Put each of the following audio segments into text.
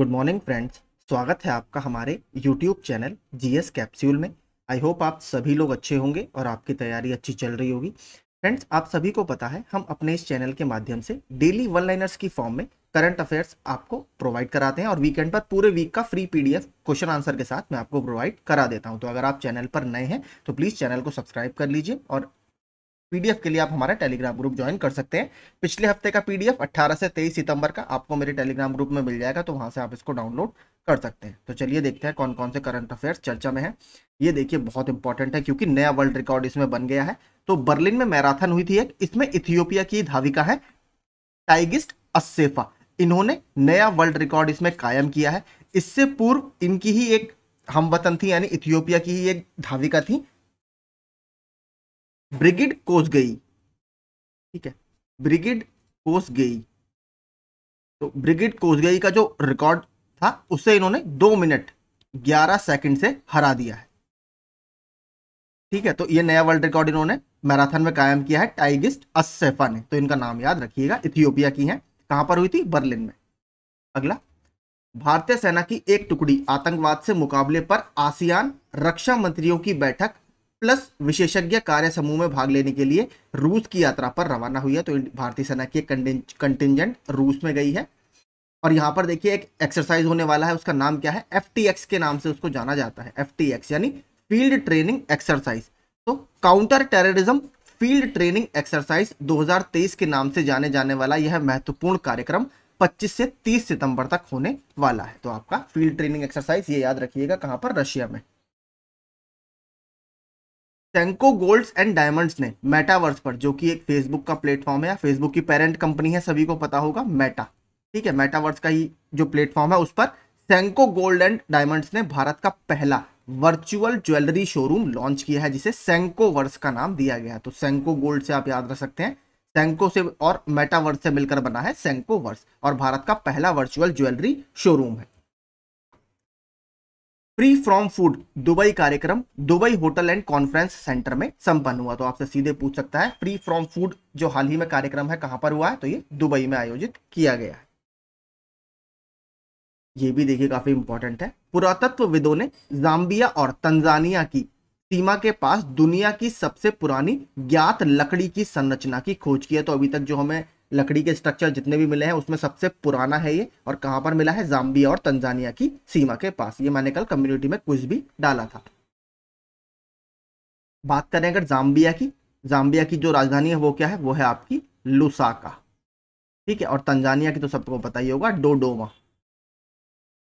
good morning friends स्वागत है आपका हमारे यूट्यूब चैनल एस कैप्स्यूल में आई होप आप सभी लोग अच्छे होंगे और आपकी तैयारी अच्छी चल रही होगी फ्रेंड्स आप सभी को पता है हम अपने इस चैनल के माध्यम से डेली वन लाइनर्स की फॉर्म में करंट अफेयर्स आपको प्रोवाइड कराते हैं और वीकेंड पर पूरे वीक का फ्री पीडीएफ क्वेश्चन आंसर के साथ मैं आपको प्रोवाइड करा देता हूं तो अगर आप चैनल पर नए हैं तो प्लीज़ चैनल को सब्सक्राइब कर लीजिए और पीडीएफ के लिए आप हमारा टेलीग्राम ग्रुप ज्वाइन कर सकते हैं पिछले हफ्ते का पीडीएफ 18 से 23 सितंबर का आपको मेरे टेलीग्राम ग्रुप में मिल जाएगा तो वहां से आप इसको डाउनलोड कर सकते हैं तो चलिए देखते हैं कौन कौन से करंट अफेयर्स चर्चा में है ये देखिए बहुत इंपॉर्टेंट है क्योंकि नया वर्ल्ड रिकॉर्ड इसमें बन गया है तो बर्लिन में मैराथन हुई थी एक इसमें इथियोपिया की धाविका है टाइगिस्ट असेफा इन्होंने नया वर्ल्ड रिकॉर्ड इसमें कायम किया है इससे पूर्व इनकी ही एक हम वतन थी यानी इथियोपिया की ही एक धाविका थी ब्रिगेड कोस गई ठीक है ब्रिगेड कोस गई तो ब्रिगेड कोस गई का जो रिकॉर्ड था उसे इन्होंने दो मिनट ग्यारह सेकंड से हरा दिया है ठीक है तो ये नया वर्ल्ड रिकॉर्ड इन्होंने मैराथन में कायम किया है टाइगिस्ट अस्सेफा ने तो इनका नाम याद रखिएगा इथियोपिया की है कहां पर हुई थी बर्लिन में अगला भारतीय सेना की एक टुकड़ी आतंकवाद से मुकाबले पर आसियान रक्षा मंत्रियों की बैठक प्लस विशेषज्ञ कार्य समूह में भाग लेने के लिए रूस की यात्रा पर रवाना हुई है तो भारतीय सेना की कंटिजेंट रूस में गई है और यहाँ पर देखिए एक एक्सरसाइज होने वाला है उसका नाम क्या है एफ के नाम से उसको जाना जाता है एफ यानी फील्ड ट्रेनिंग एक्सरसाइज तो counter terrorism field training exercise 2023 के नाम से जाने जाने वाला यह महत्वपूर्ण कार्यक्रम 25 से 30 सितंबर तक होने वाला है तो आपका फील्ड ट्रेनिंग एक्सरसाइज ये याद रखिएगा कहाँ पर रशिया में सेंको गोल्ड्स एंड डायमंड्स ने मेटावर्स पर जो कि एक फेसबुक का प्लेटफॉर्म है या फेसबुक की पेरेंट कंपनी है सभी को पता होगा मेटा ठीक है मेटावर्स का ही जो प्लेटफॉर्म है उस पर सेंको गोल्ड एंड डायमंड्स ने भारत का पहला वर्चुअल ज्वेलरी शोरूम लॉन्च किया है जिसे सेंको वर्स का नाम दिया गया है तो सेंको गोल्ड से आप याद रख सकते हैं सेंको से और मेटावर्स से मिलकर बना है सेंको वर्स और भारत का पहला वर्चुअल ज्वेलरी शोरूम है फ्री फ्रॉम फूड दुबई कार्यक्रम Dubai hotel and conference centre में संपन्न हुआ तो आपसे सीधे पूछ सकता है फ्री फ्रॉम फूड जो हाल ही में कार्यक्रम है कहां पर हुआ है तो ये दुबई में आयोजित किया गया है ये भी देखिए काफी इंपॉर्टेंट है पुरातत्व विदो ने जाम्बिया और तंजानिया की सीमा के पास दुनिया की सबसे पुरानी ज्ञात लकड़ी की संरचना की खोज की है तो अभी तक जो हमें लकड़ी के स्ट्रक्चर जितने भी मिले हैं उसमें सबसे पुराना है ये और कहाँ पर मिला है जाम्बिया और तंजानिया की सीमा के पास ये मैंने कल कम्युनिटी में कुछ भी डाला था बात करें अगर जाम्बिया की जाम्बिया की जो राजधानी है वो क्या है वो है आपकी लुसाका ठीक है और तंजानिया की तो सबको पता ही होगा डोडोमा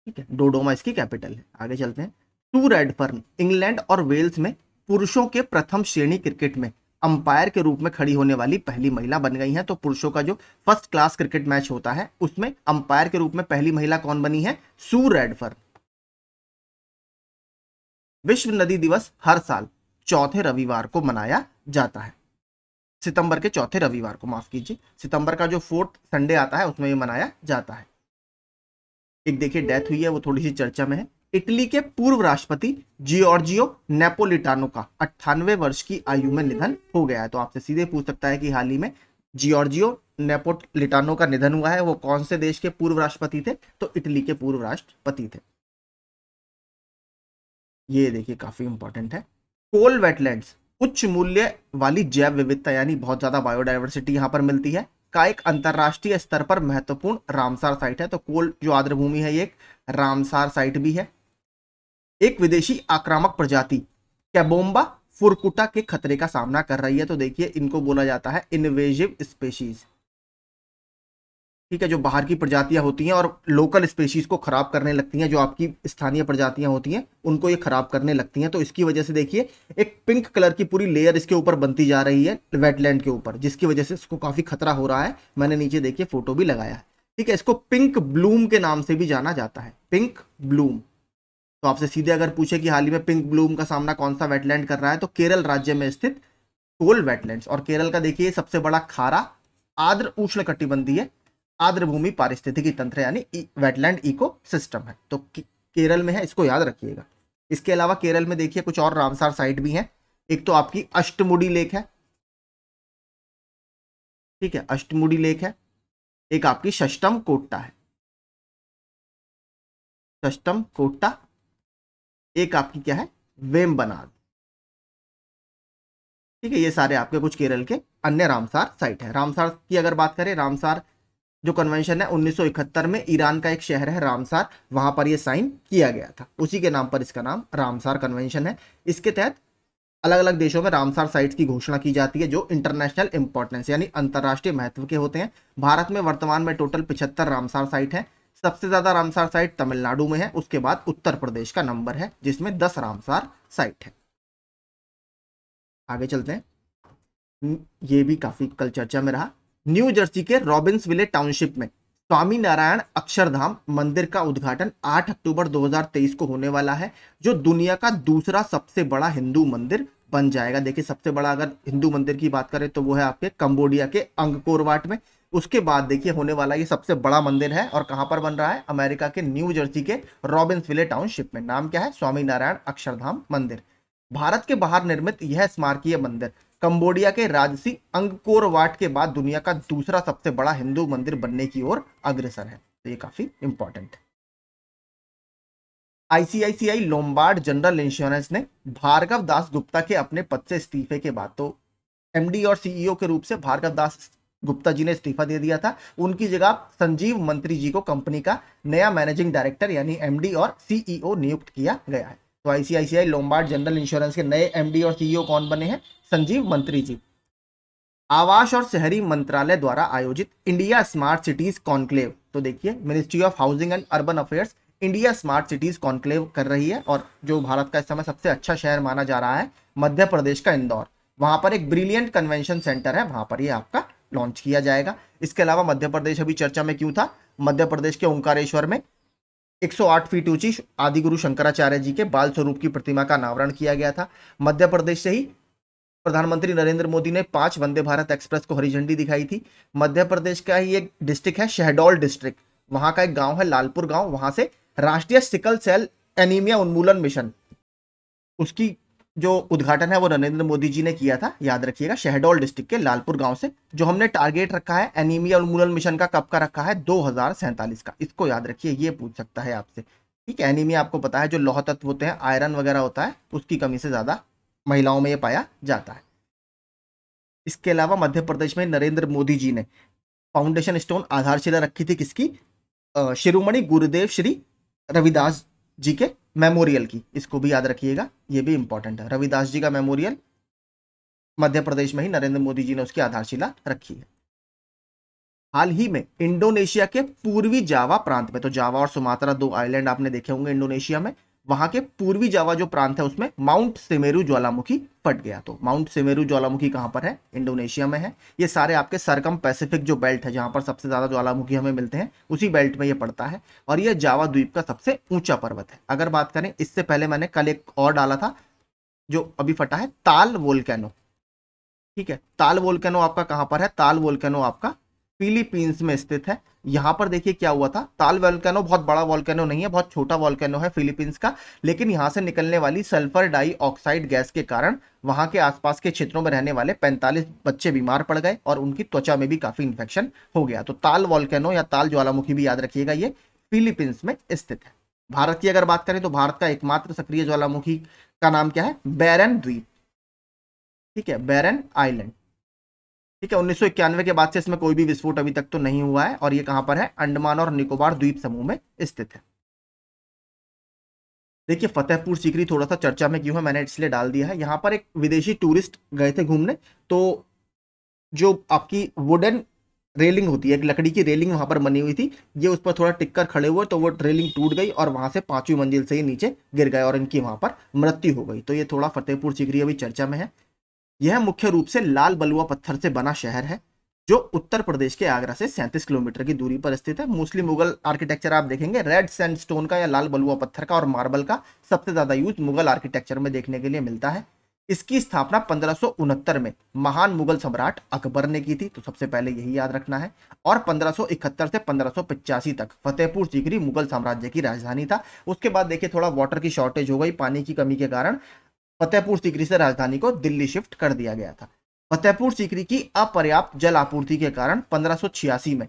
ठीक है डोडोमा इसकी कैपिटल है आगे चलते हैं टू रेडफर्न इंग्लैंड और वेल्स में पुरुषों के प्रथम श्रेणी क्रिकेट में अंपायर के रूप में खड़ी होने वाली पहली महिला बन गई हैं तो पुरुषों का जो फर्स्ट क्लास क्रिकेट मैच होता है उसमें अंपायर के रूप में पहली महिला कौन बनी है सू रेडफर विश्व नदी दिवस हर साल चौथे रविवार को मनाया जाता है सितंबर के चौथे रविवार को माफ कीजिए सितंबर का जो फोर्थ संडे आता है उसमें भी मनाया जाता है एक देखिए डेथ हुई है वो थोड़ी सी चर्चा में है इटली के पूर्व राष्ट्रपति जियोर्जियो नेपोलिटानो का अट्ठानवे वर्ष की आयु में निधन हो गया है तो आपसे सीधे पूछ सकता है कि हाल ही में जियोर्जियो नेपोलिटानो का निधन हुआ है वो कौन से देश के पूर्व राष्ट्रपति थे तो इटली के पूर्व राष्ट्रपति थे ये देखिए काफी इंपॉर्टेंट है कोल वेटलैंड उच्च मूल्य वाली जैव विविधता यानी बहुत ज्यादा बायोडाइवर्सिटी यहां पर मिलती है का एक अंतर्राष्ट्रीय स्तर पर महत्वपूर्ण रामसार साइट है तो कोल जो आर्द्रभूमि है ये एक रामसार साइट भी है एक विदेशी आक्रामक प्रजाति कैबोम्बा फुरकुटा के खतरे का सामना कर रही है तो देखिए इनको बोला जाता है इनवेजिव स्पेशीज ठीक है जो बाहर की प्रजातियां होती हैं और लोकल स्पेशीज को खराब करने लगती हैं जो आपकी स्थानीय प्रजातियां होती हैं उनको ये खराब करने लगती हैं तो इसकी वजह से देखिए एक पिंक कलर की पूरी लेयर इसके ऊपर बनती जा रही है वेटलैंड के ऊपर जिसकी वजह से इसको काफ़ी खतरा हो रहा है मैंने नीचे देखिए फोटो भी लगाया ठीक है इसको पिंक ब्लूम के नाम से भी जाना जाता है पिंक ब्लूम तो आपसे सीधे अगर पूछे कि हाल ही में पिंक ब्लूम का सामना कौन सा वेटलैंड कर रहा है तो केरल राज्य में स्थित कोल वेटलैंड्स और केरल का देखिए सबसे बड़ा खारा आद्र उष्ण कटिबंधीय आद्र भूमि पारिस्थितिकी तंत्र यानी वेटलैंड इको सिस्टम है तो केरल में है इसको याद रखिएगा इसके अलावा केरल में देखिए कुछ और रामसार साइट भी हैं एक तो आपकी अष्टमुडी लेक है ठीक है अष्टमुडी लेक है एक आपकी सष्टम कोट्टा है सष्टम कोट्टा एक आपकी क्या है वेम बना ठीक है ये सारे आपके कुछ केरल के अन्य रामसार साइट है रामसार की अगर बात करें रामसार जो कन्वेंशन है 1971 में ईरान का एक शहर है रामसार वहां पर यह साइन किया गया था उसी के नाम पर इसका नाम रामसार कन्वेंशन है इसके तहत अलग अलग देशों में रामसार साइट्स की घोषणा की जाती है जो इंटरनेशनल इंपॉर्टेंस यानी अंतर्राष्ट्रीय महत्व के होते हैं भारत में वर्तमान में टोटल पिछहत्तर रामसार साइट हैं सबसे ज़्यादा रामसार साइट तमिलनाडु में है उसके बाद उत्तर प्रदेश का नंबर है जिसमें दस रामसार साइट है आगे चलते हैं ये भी काफ़ी कल चर्चा में रहा न्यू जर्सी के रॉबिन्स विले टाउनशिप में स्वामी नारायण अक्षरधाम मंदिर का उद्घाटन 8 अक्टूबर 2023 को होने वाला है जो दुनिया का दूसरा सबसे बड़ा हिंदू मंदिर बन जाएगा देखिए सबसे बड़ा अगर हिंदू मंदिर की बात करें तो वो है आपके कंबोडिया के अंगकोरवाट में उसके बाद देखिए होने वाला ये सबसे बड़ा मंदिर है और कहां पर बन रहा है अमेरिका के न्यू जर्सी के विले टाउनशिप में नाम क्या है स्वामीनारायण अक्षरधाम मंदिर भारत के बाहर निर्मित यह स्मारकीय मंदिर कंबोडिया के राजसी वाट के बाद दुनिया का दूसरा सबसे बड़ा हिंदू मंदिर बनने की ओर अग्रसर है तो ये काफी इंपॉर्टेंट है आईसीआईसीआई लोमबार्ड जनरल इंश्योरेंस ने भार्गव दास गुप्ता के अपने पद से इस्तीफे के बाद तो एमडी और सीईओ e के रूप से भार्गव दास गुप्ता जी ने इस्तीफा दे दिया था उनकी जगह संजीव मंत्री जी को कंपनी का नया मैनेजिंग डायरेक्टर यानी एमडी और सीईओ e नियुक्त किया गया है तो आईसीआईसीआई लोम्बार्ड जनरल इंश्योरेंस के नए एमडी और सीईओ e कौन बने हैं संजीव मंत्री जी आवास और शहरी मंत्रालय द्वारा आयोजित इंडिया स्मार्ट सिटीज कॉन्क्लेव तो देखिए ministry of housing and urban affairs India smart cities conclave कर रही है और जो भारत का इस समय सबसे अच्छा शहर माना जा रहा है मध्य प्रदेश का इंदौर वहां पर एक ब्रिलियंट कन्वेंशन सेंटर है वहां पर ये आपका लॉन्च किया जाएगा इसके अलावा मध्य प्रदेश अभी चर्चा में क्यों था मध्य प्रदेश के ओंकारेश्वर में 108 फीट ऊंची आदि गुरु शंकराचार्य जी के बाल स्वरूप की प्रतिमा का अनावरण किया गया था मध्य प्रदेश से ही प्रधानमंत्री नरेंद्र मोदी ने पांच वंदे भारत एक्सप्रेस को हरी झंडी दिखाई थी मध्य प्रदेश का ही एक डिस्ट्रिक्ट है शहडोल डिस्ट्रिक्ट वहां का एक गांव है लालपुर गांव वहां से राष्ट्रीय सिकल सेल एनीमिया उन्मूलन मिशन उसकी जो उद्घाटन है वो नरेंद्र मोदी जी ने किया था याद रखिएगा शहडोल डिस्ट्रिक्ट के लालपुर गांव से जो हमने टारगेट रखा है एनीमिया उन्मूलन मिशन का कब का रखा है दो का इसको याद रखिए ये पूछ सकता है आपसे ठीक है एनीमिया आपको पता है जो लौह तत्व होते हैं आयरन वगैरह होता है उसकी कमी से ज़्यादा महिलाओं में ये पाया जाता है इसके अलावा मध्य प्रदेश में नरेंद्र मोदी जी ने फाउंडेशन स्टोन आधारशिला रखी थी किसकी शिरोमणि गुरुदेव श्री रविदास जी के मेमोरियल की इसको भी याद रखिएगा ये भी इंपॉर्टेंट है रविदास जी का मेमोरियल मध्य प्रदेश में ही नरेंद्र मोदी जी ने उसकी आधारशिला रखी है हाल ही में इंडोनेशिया के पूर्वी जावा प्रांत में तो जावा और सुमात्रा दो आइलैंड आपने देखे होंगे इंडोनेशिया में वहां के पूर्वी जावा जो प्रांत है उसमें माउंट सेमेरू ज्वालामुखी फट गया तो माउंट सेमेरू ज्वालामुखी कहां पर है इंडोनेशिया में है ये सारे आपके सरकम पैसिफिक जो बेल्ट है जहां पर सबसे ज़्यादा ज्वालामुखी हमें मिलते हैं उसी बेल्ट में ये पड़ता है और ये जावा द्वीप का सबसे ऊंचा पर्वत है अगर बात करें इससे पहले मैंने कल एक और डाला था जो अभी फटा है ताल वोल्केनो ठीक है ताल वोल्केनो आपका कहां पर है ताल वोल्केनो आपका फिलीपींस में स्थित है यहाँ पर देखिए क्या हुआ था ताल वॉल्केनो बहुत बड़ा वॉल्केनो नहीं है बहुत छोटा वॉल्केनो है फिलीपींस का लेकिन यहां से निकलने वाली सल्फर डाइऑक्साइड गैस के कारण वहां के आसपास के क्षेत्रों में रहने वाले 45 बच्चे बीमार पड़ गए और उनकी त्वचा में भी काफी इन्फेक्शन हो गया तो ताल वॉल्केनो या ताल ज्वालामुखी भी याद रखिएगा ये फिलीपींस में स्थित है भारत की अगर बात करें तो भारत का एकमात्र सक्रिय ज्वालामुखी का नाम क्या है बैरन द्वीप ठीक है बैरन आइलैंड ठीक है उन्नीस के बाद से इसमें कोई भी विस्फोट अभी तक तो नहीं हुआ है और ये कहां पर है अंडमान और निकोबार द्वीप समूह में स्थित है देखिए फतेहपुर सीकरी थोड़ा सा चर्चा में क्यों है मैंने इसलिए डाल दिया है यहाँ पर एक विदेशी टूरिस्ट गए थे घूमने तो जो आपकी वुडन रेलिंग होती है एक लकड़ी की रेलिंग वहां पर बनी हुई थी ये उस पर थोड़ा टिक्कर खड़े हुए तो वो रेलिंग टूट गई और वहां से पांचवी मंजिल से ही नीचे गिर गए और इनकी वहां पर मृत्यु हो गई तो ये थोड़ा फतेहपुर सीकरी अभी चर्चा में है यह मुख्य रूप से लाल बलुआ पत्थर से बना शहर है जो उत्तर प्रदेश के आगरा से 37 किलोमीटर की दूरी पर स्थित है मोस्टली मुगल आर्किटेक्चर आप देखेंगे रेड सैंडस्टोन का या लाल बलुआ पत्थर का और मार्बल का सबसे ज्यादा यूज मुगल आर्किटेक्चर में देखने के लिए मिलता है इसकी स्थापना पंद्रह में महान मुगल सम्राट अकबर ने की थी तो सबसे पहले यही याद रखना है और 1571 से पंद्रह तक फतेहपुर सीकरी मुगल साम्राज्य की राजधानी था उसके बाद देखिए थोड़ा वाटर की शॉर्टेज हो गई पानी की कमी के कारण फतेहपुर सीकरी से राजधानी को दिल्ली शिफ्ट कर दिया गया था फतेहपुर सीकरी की अपर्याप्त जल आपूर्ति के कारण पंद्रह में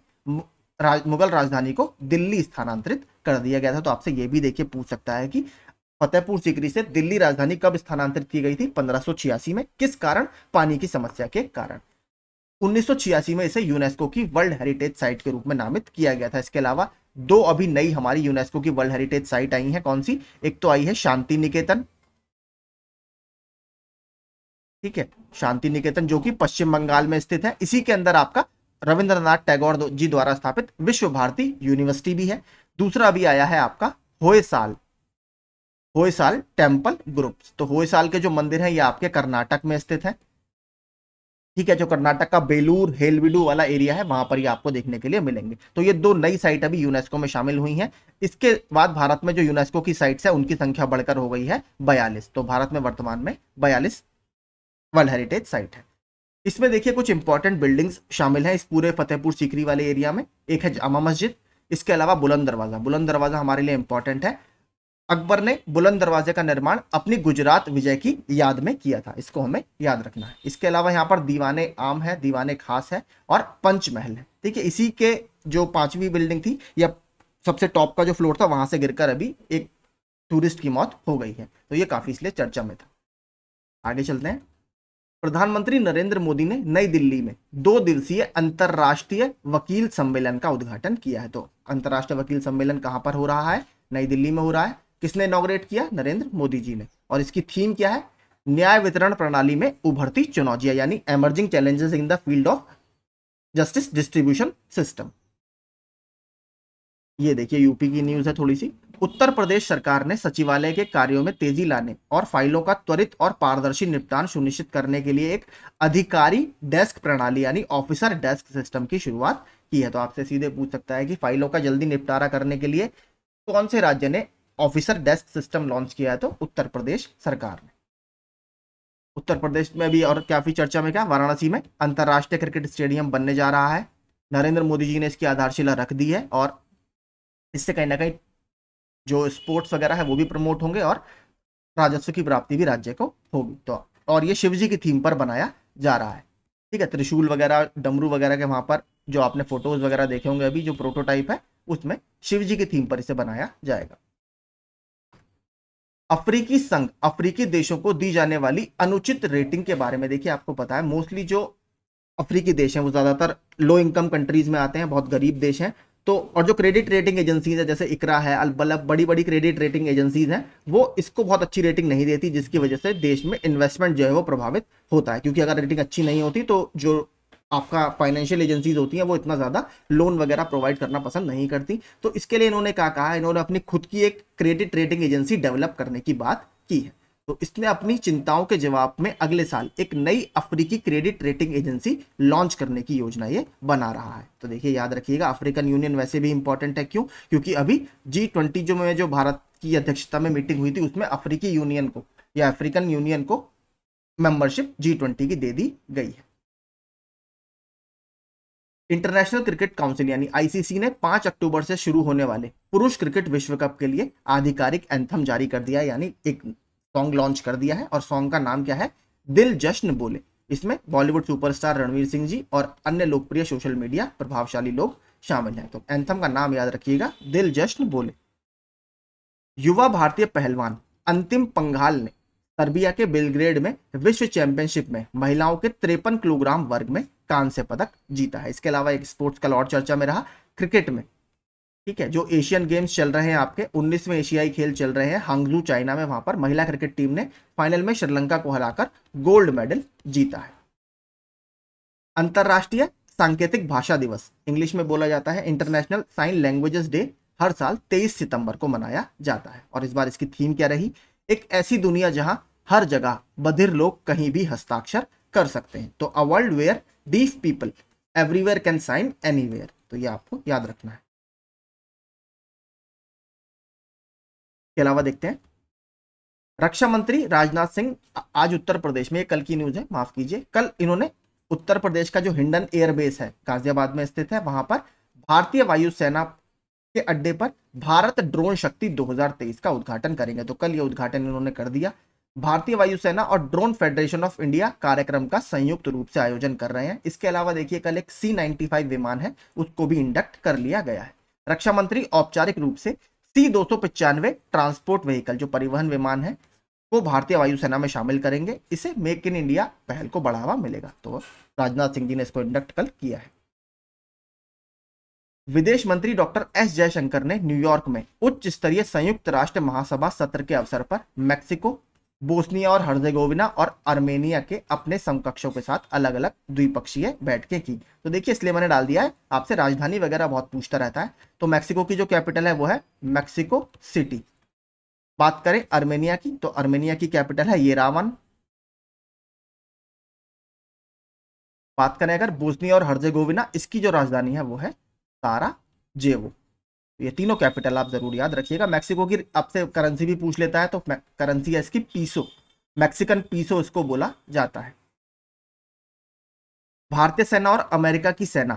राज, मुगल राजधानी को दिल्ली स्थानांतरित कर दिया गया था तो आपसे यह भी देखिए पूछ सकता है कि फतेहपुर सीकरी से दिल्ली राजधानी कब स्थानांतरित की गई थी पंद्रह में किस कारण पानी की समस्या के कारण उन्नीस में इसे यूनेस्को की वर्ल्ड हेरिटेज साइट के रूप में नामित किया गया था इसके अलावा दो अभी नई हमारी यूनेस्को की वर्ल्ड हेरिटेज साइट आई है कौन सी एक तो आई है शांति निकेतन ठीक है शांति निकेतन जो कि पश्चिम बंगाल में स्थित है इसी के अंदर आपका रविंद्रनाथ टैगोर जी द्वारा स्थापित विश्व भारती यूनिवर्सिटी भी है दूसरा भी आया है आपका होयसाल होयसाल टेम्पल ग्रुप्स तो होयसाल के जो मंदिर है ये आपके कर्नाटक में स्थित है ठीक है जो कर्नाटक का बेलूर हेलविडू वाला एरिया है वहां पर ये आपको देखने के लिए मिलेंगे तो ये दो नई साइट अभी यूनेस्को में शामिल हुई हैं इसके बाद भारत में जो यूनेस्को की साइट्स है उनकी संख्या बढ़कर हो गई है 42 तो भारत में वर्तमान में 42 वर्ल्ड हेरिटेज साइट है इसमें देखिए कुछ इंपॉर्टेंट बिल्डिंग्स शामिल हैं इस पूरे फतेहपुर सीकरी वाले एरिया में एक है जामा मस्जिद इसके अलावा बुलंद दरवाज़ा बुलंद दरवाज़ा हमारे लिए इंपॉर्टेंट है अकबर ने बुलंद दरवाजे का निर्माण अपनी गुजरात विजय की याद में किया था इसको हमें याद रखना है इसके अलावा यहाँ पर दीवाने आम है दीवाने खास है और पंचमहल है ठीक है इसी के जो पांचवी बिल्डिंग थी या सबसे टॉप का जो फ्लोर था वहां से गिरकर अभी एक टूरिस्ट की मौत हो गई है तो ये काफी इसलिए चर्चा में था आगे चलते हैं प्रधानमंत्री नरेंद्र मोदी ने नई दिल्ली में दो दिवसीय अंतर्राष्ट्रीय वकील सम्मेलन का उद्घाटन किया है तो अंतर्राष्ट्रीय वकील सम्मेलन कहां पर हो रहा है नई दिल्ली में हो रहा है किसने इनोग्रेट किया नरेंद्र मोदी जी ने और इसकी थीम क्या है न्याय वितरण प्रणाली में उभरती चुनौतियां यानी emerging challenges in the field of justice distribution system ये देखिए यूपी की न्यूज है थोड़ी सी उत्तर प्रदेश सरकार ने सचिवालय के कार्यों में तेजी लाने और फाइलों का त्वरित और पारदर्शी निपटान सुनिश्चित करने के लिए एक अधिकारी डेस्क प्रणाली यानी ऑफिसर डेस्क सिस्टम की शुरुआत की है तो आपसे सीधे पूछ सकता है कि फाइलों का जल्दी निपटारा करने के लिए कौन से राज्य ने ऑफिसर डेस्क सिस्टम लॉन्च किया है तो उत्तर प्रदेश सरकार ने उत्तर प्रदेश में भी और काफी चर्चा में क्या वाराणसी में अंतर्राष्ट्रीय क्रिकेट स्टेडियम बनने जा रहा है नरेंद्र मोदी जी ने इसकी आधारशिला रख दी है और इससे कहीं ना कहीं जो स्पोर्ट्स वगैरह है वो भी प्रमोट होंगे और राजस्व की प्राप्ति भी राज्य को होगी तो और ये शिव जी की थीम पर बनाया जा रहा है ठीक है त्रिशूल वगैरह डमरू वगैरह के वहां पर जो आपने फोटोज वगैरह देखे होंगे अभी जो प्रोटोटाइप है उसमें शिव जी की थीम पर इसे बनाया जाएगा अफ्रीकी संघ अफ्रीकी देशों को दी जाने वाली अनुचित रेटिंग के बारे में देखिए आपको पता है मोस्टली जो अफ्रीकी देश हैं वो ज़्यादातर लो इनकम कंट्रीज़ में आते हैं बहुत गरीब देश हैं तो और जो क्रेडिट रेटिंग एजेंसीज है जैसे इकरा है अलबलब बड़ी बड़ी क्रेडिट रेटिंग एजेंसीज हैं वो इसको बहुत अच्छी रेटिंग नहीं देती जिसकी वजह से देश में इन्वेस्टमेंट जो है वो प्रभावित होता है क्योंकि अगर रेटिंग अच्छी नहीं होती तो जो आपका फाइनेंशियल एजेंसीज होती हैं वो इतना ज़्यादा लोन वगैरह प्रोवाइड करना पसंद नहीं करती तो इसके लिए इन्होंने क्या कहा इन्होंने अपनी खुद की एक क्रेडिट रेटिंग एजेंसी डेवलप करने की बात की है तो इसने अपनी चिंताओं के जवाब में अगले साल एक नई अफ्रीकी क्रेडिट रेटिंग एजेंसी लॉन्च करने की योजना ये बना रहा है तो देखिए याद रखिएगा अफ्रीकन यूनियन वैसे भी इंपॉर्टेंट है क्यों क्योंकि अभी जी ट्वेंटी जो में जो भारत की अध्यक्षता में मीटिंग हुई थी उसमें अफ्रीकी यूनियन को या अफ्रीकन यूनियन को मेंबरशिप जी ट्वेंटी की दे दी गई है इंटरनेशनल क्रिकेट काउंसिल यानी आईसीसी ने 5 अक्टूबर से शुरू होने वाले पुरुष क्रिकेट विश्व कप के लिए आधिकारिक एंथम जारी कर दिया यानी एक सॉन्ग लॉन्च कर दिया है और सॉन्ग का नाम क्या है दिल जश्न बोले इसमें बॉलीवुड सुपरस्टार रणवीर सिंह जी और अन्य लोकप्रिय सोशल मीडिया प्रभावशाली लोग शामिल हैं तो एंथम का नाम याद रखिएगा दिल जश्न बोले युवा भारतीय पहलवान अंतिम पंघाल ने सर्बिया के बिलग्रेड में विश्व चैंपियनशिप में महिलाओं के तिरपन किलोग्राम वर्ग में कांस्य पदक जीता है इसके अलावा एक स्पोर्ट्स का लॉर्ड चर्चा में रहा क्रिकेट में ठीक है जो एशियन गेम्स चल रहे हैं आपके में एशियाई खेल चल रहे हैं हांगलू चाइना में वहां पर महिला क्रिकेट टीम ने फाइनल में श्रीलंका को हराकर गोल्ड मेडल जीता है अंतर्राष्ट्रीय सांकेतिक भाषा दिवस इंग्लिश में बोला जाता है इंटरनेशनल साइन लैंग्वेजेस डे हर साल 23 सितंबर को मनाया जाता है और इस बार इसकी थीम क्या रही एक ऐसी दुनिया जहां हर जगह बधिर लोग कहीं भी हस्ताक्षर कर सकते हैं तो a world where deaf people everywhere can sign anywhere तो ये आपको याद रखना है इसके अलावा देखते हैं रक्षा मंत्री राजनाथ सिंह आज उत्तर प्रदेश में कल की न्यूज है माफ कीजिए कल इन्होंने उत्तर प्रदेश का जो हिंडन एयरबेस है गाजियाबाद में स्थित है वहां पर भारतीय वायुसेना के अड्डे पर भारत ड्रोन शक्ति 2023 का उद्घाटन करेंगे तो कल ये उद्घाटन इन्होंने कर दिया भारतीय वायुसेना और ड्रोन फेडरेशन ऑफ इंडिया कार्यक्रम का संयुक्त रूप से आयोजन कर रहे हैं इसके अलावा देखिए कल एक सी विमान है उसको भी इंडक्ट कर लिया गया है रक्षा मंत्री औपचारिक रूप से सी दो ट्रांसपोर्ट व्हीकल जो परिवहन विमान है को भारतीय वायुसेना में शामिल करेंगे इसे मेक इन इंडिया पहल को बढ़ावा मिलेगा तो राजनाथ सिंह जी ने इसको इंडक्ट कल किया है विदेश मंत्री डॉक्टर एस जयशंकर ने न्यूयॉर्क में उच्च स्तरीय संयुक्त राष्ट्र महासभा सत्र के अवसर पर मेक्सिको बोस्निया और हर्जेगोविना और आर्मेनिया के अपने समकक्षों के साथ अलग अलग द्विपक्षीय बैठकें की तो देखिए इसलिए मैंने डाल दिया है आपसे राजधानी वगैरह बहुत पूछता रहता है तो मैक्सिको की जो कैपिटल है वो है मैक्सिको सिटी बात करें आर्मेनिया की तो आर्मेनिया की कैपिटल है ये रावन बात करें अगर बोस्निया और हर्जेगोविना इसकी जो राजधानी है वो है तारा जेवो तो ये तीनों कैपिटल आप ज़रूर याद रखिएगा मैक्सिको की आपसे करेंसी भी पूछ लेता है तो करेंसी है इसकी पीसो मैक्सिकन पीसो इसको बोला जाता है भारतीय सेना और अमेरिका की सेना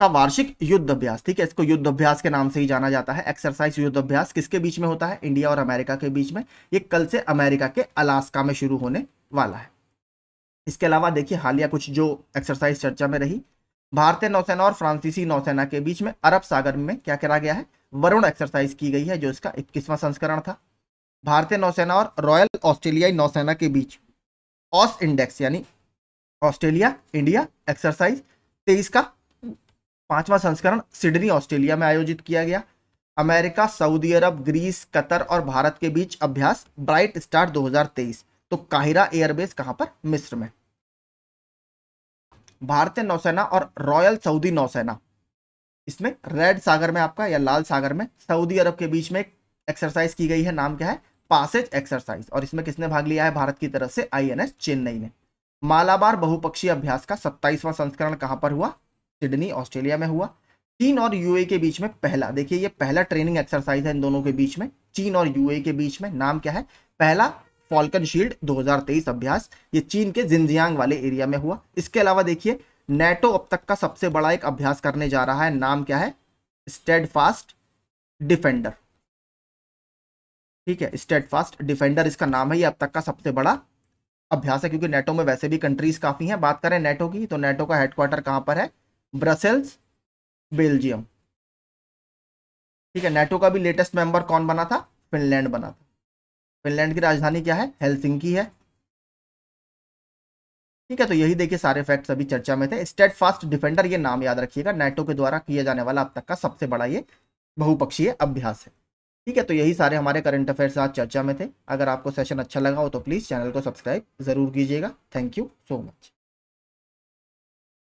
का वार्षिक युद्ध अभ्यास ठीक है इसको युद्ध अभ्यास के नाम से ही जाना जाता है एक्सरसाइज युद्ध अभ्यास किसके बीच में होता है इंडिया और अमेरिका के बीच में ये कल से अमेरिका के अलास्का में शुरू होने वाला है इसके अलावा देखिए हालिया कुछ जो एक्सरसाइज चर्चा में रही भारतीय नौसेना और फ्रांसीसी नौसेना के बीच में अरब सागर में क्या करा गया है वरुण एक्सरसाइज की गई है जो इसका इक्कीसवां संस्करण था भारतीय नौसेना और रॉयल ऑस्ट्रेलियाई नौसेना के बीच ऑस इंडेक्स यानी ऑस्ट्रेलिया इंडिया एक्सरसाइज तेईस का पांचवा संस्करण सिडनी ऑस्ट्रेलिया में आयोजित किया गया America Saudi Arab Greece Qatar और भारत के बीच अभ्यास ब्राइट स्टार 2023 तो काहिरा एयरबेस कहां पर मिस्र में भारतीय नौसेना और रॉयल सऊदी नौसेना इसमें रेड सागर में आपका या लाल सागर में सऊदी अरब के बीच में एक्सरसाइज की गई है नाम क्या है पासेज एक्सरसाइज और इसमें किसने भाग लिया है भारत की तरफ से आईएनएस चेन्नई ने मालाबार बहुपक्षीय अभ्यास का सत्ताईसवां संस्करण कहां पर हुआ सिडनी ऑस्ट्रेलिया में हुआ चीन और यूए के बीच में पहला देखिए ये पहला ट्रेनिंग एक्सरसाइज है इन दोनों के बीच में चीन और यूए के बीच में नाम क्या है पहला फॉल्कन शील्ड 2023 अभ्यास ये चीन के जिंजियांग वाले एरिया में हुआ इसके अलावा देखिए नेटो अब तक का सबसे बड़ा एक अभ्यास करने जा रहा है नाम क्या है स्टेड फास्ट डिफेंडर ठीक है स्टेड फास्ट डिफेंडर इसका नाम है ये अब तक का सबसे बड़ा अभ्यास है क्योंकि नेटो में वैसे भी कंट्रीज काफ़ी हैं बात करें नेटो की तो नेटो का हेडक्वार्टर कहां पर है ब्रसेल्स बेल्जियम ठीक है नेटो का भी लेटेस्ट मेंबर कौन बना था फिनलैंड बना था फिनलैंड की राजधानी क्या है हेलसिंकी है ठीक है तो यही देखिए सारे फैक्ट्स अभी चर्चा में थे स्टेट फास्ट डिफेंडर ये नाम याद रखिएगा नेटो के द्वारा किया जाने वाला अब तक का सबसे बड़ा ये बहुपक्षीय अभ्यास है ठीक है तो यही सारे हमारे करंट अफेयर्स आज चर्चा में थे अगर आपको सेशन अच्छा लगा हो तो प्लीज़ चैनल को सब्सक्राइब ज़रूर कीजिएगा थैंक यू सो मच